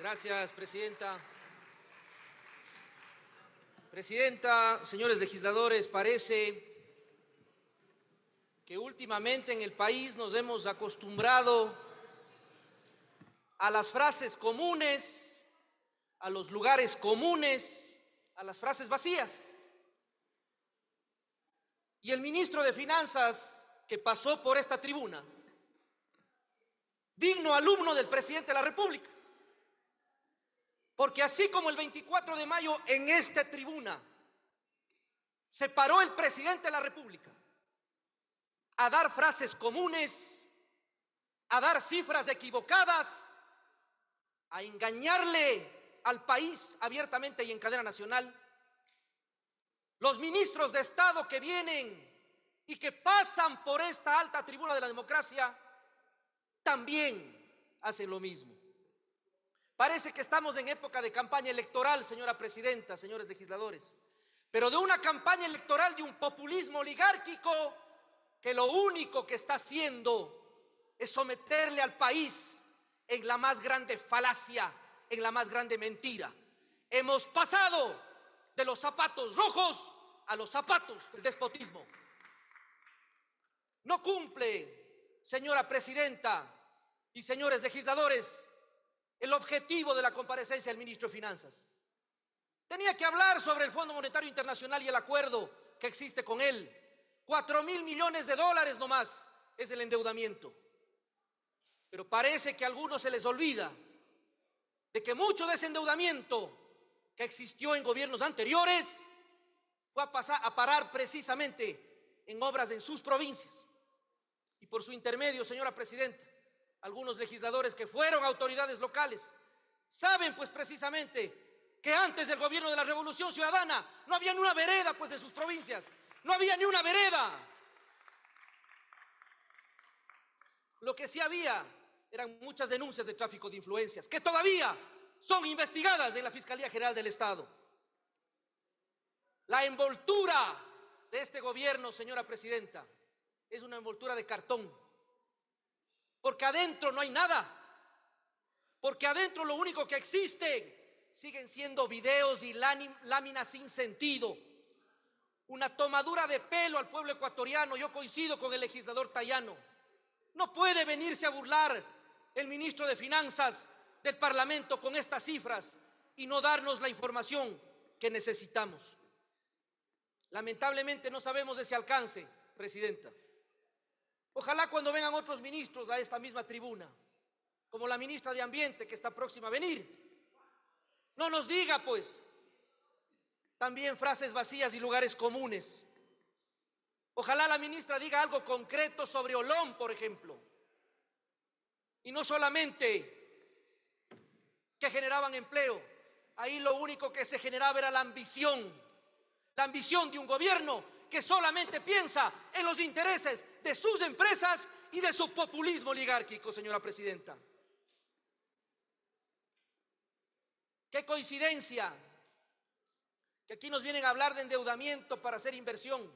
Gracias, presidenta. Presidenta, señores legisladores, parece que últimamente en el país nos hemos acostumbrado a las frases comunes, a los lugares comunes, a las frases vacías. Y el ministro de Finanzas que pasó por esta tribuna, digno alumno del presidente de la República, porque así como el 24 de mayo en esta tribuna se paró el presidente de la República a dar frases comunes, a dar cifras equivocadas, a engañarle al país abiertamente y en cadena nacional, los ministros de Estado que vienen y que pasan por esta alta tribuna de la democracia también hacen lo mismo. Parece que estamos en época de campaña electoral, señora presidenta, señores legisladores, pero de una campaña electoral de un populismo oligárquico que lo único que está haciendo es someterle al país en la más grande falacia, en la más grande mentira. Hemos pasado de los zapatos rojos a los zapatos del despotismo. No cumple, señora presidenta y señores legisladores, el objetivo de la comparecencia del ministro de Finanzas. Tenía que hablar sobre el Fondo Monetario Internacional y el acuerdo que existe con él. Cuatro mil millones de dólares nomás es el endeudamiento. Pero parece que a algunos se les olvida de que mucho de ese endeudamiento que existió en gobiernos anteriores fue a, pasar, a parar precisamente en obras en sus provincias. Y por su intermedio, señora Presidenta, algunos legisladores que fueron autoridades locales, saben pues precisamente que antes del gobierno de la Revolución Ciudadana no había ni una vereda pues en sus provincias, no había ni una vereda. Lo que sí había eran muchas denuncias de tráfico de influencias que todavía son investigadas en la Fiscalía General del Estado. La envoltura de este gobierno, señora presidenta, es una envoltura de cartón porque adentro no hay nada. Porque adentro lo único que existe siguen siendo videos y láminas sin sentido. Una tomadura de pelo al pueblo ecuatoriano. Yo coincido con el legislador Tayano. No puede venirse a burlar el ministro de Finanzas del Parlamento con estas cifras y no darnos la información que necesitamos. Lamentablemente no sabemos ese alcance, Presidenta. Ojalá cuando vengan otros ministros a esta misma tribuna, como la ministra de Ambiente que está próxima a venir, no nos diga pues también frases vacías y lugares comunes. Ojalá la ministra diga algo concreto sobre Olón, por ejemplo. Y no solamente que generaban empleo, ahí lo único que se generaba era la ambición, la ambición de un gobierno que solamente piensa en los intereses de sus empresas y de su populismo oligárquico, señora presidenta. Qué coincidencia que aquí nos vienen a hablar de endeudamiento para hacer inversión.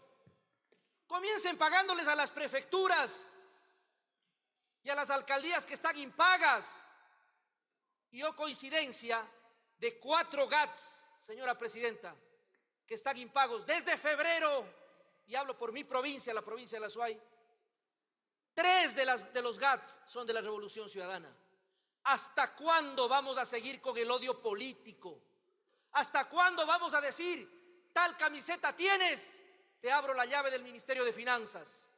Comiencen pagándoles a las prefecturas y a las alcaldías que están impagas. Y oh coincidencia de cuatro GATS, señora presidenta, que están impagos desde febrero y hablo por mi provincia, la provincia de la Suay, tres de, de los GATS son de la Revolución Ciudadana. ¿Hasta cuándo vamos a seguir con el odio político? ¿Hasta cuándo vamos a decir, tal camiseta tienes, te abro la llave del Ministerio de Finanzas?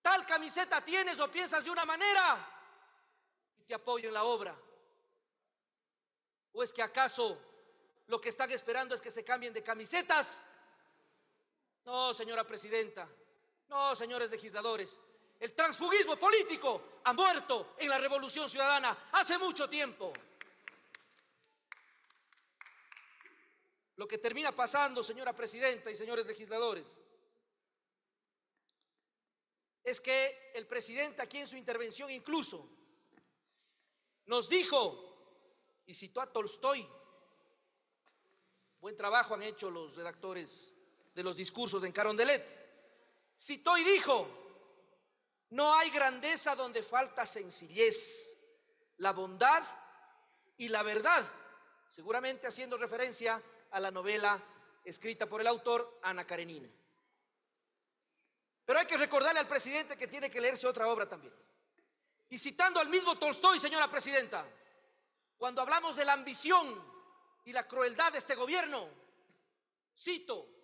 Tal camiseta tienes o piensas de una manera y te apoyo en la obra. ¿O es que acaso lo que están esperando es que se cambien de camisetas no, señora presidenta. No, señores legisladores. El transfugismo político ha muerto en la Revolución Ciudadana hace mucho tiempo. Lo que termina pasando, señora presidenta y señores legisladores, es que el presidente aquí en su intervención incluso nos dijo, y citó a Tolstoy, buen trabajo han hecho los redactores de los discursos en Carondelet, citó y dijo, no hay grandeza donde falta sencillez, la bondad y la verdad, seguramente haciendo referencia a la novela escrita por el autor Ana Karenina. Pero hay que recordarle al presidente que tiene que leerse otra obra también. Y citando al mismo Tolstoy, señora presidenta, cuando hablamos de la ambición y la crueldad de este gobierno, cito,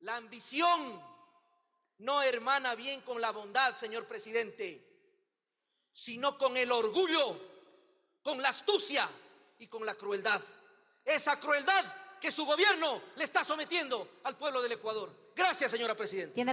la ambición no hermana bien con la bondad, señor presidente, sino con el orgullo, con la astucia y con la crueldad. Esa crueldad que su gobierno le está sometiendo al pueblo del Ecuador. Gracias, señora presidenta.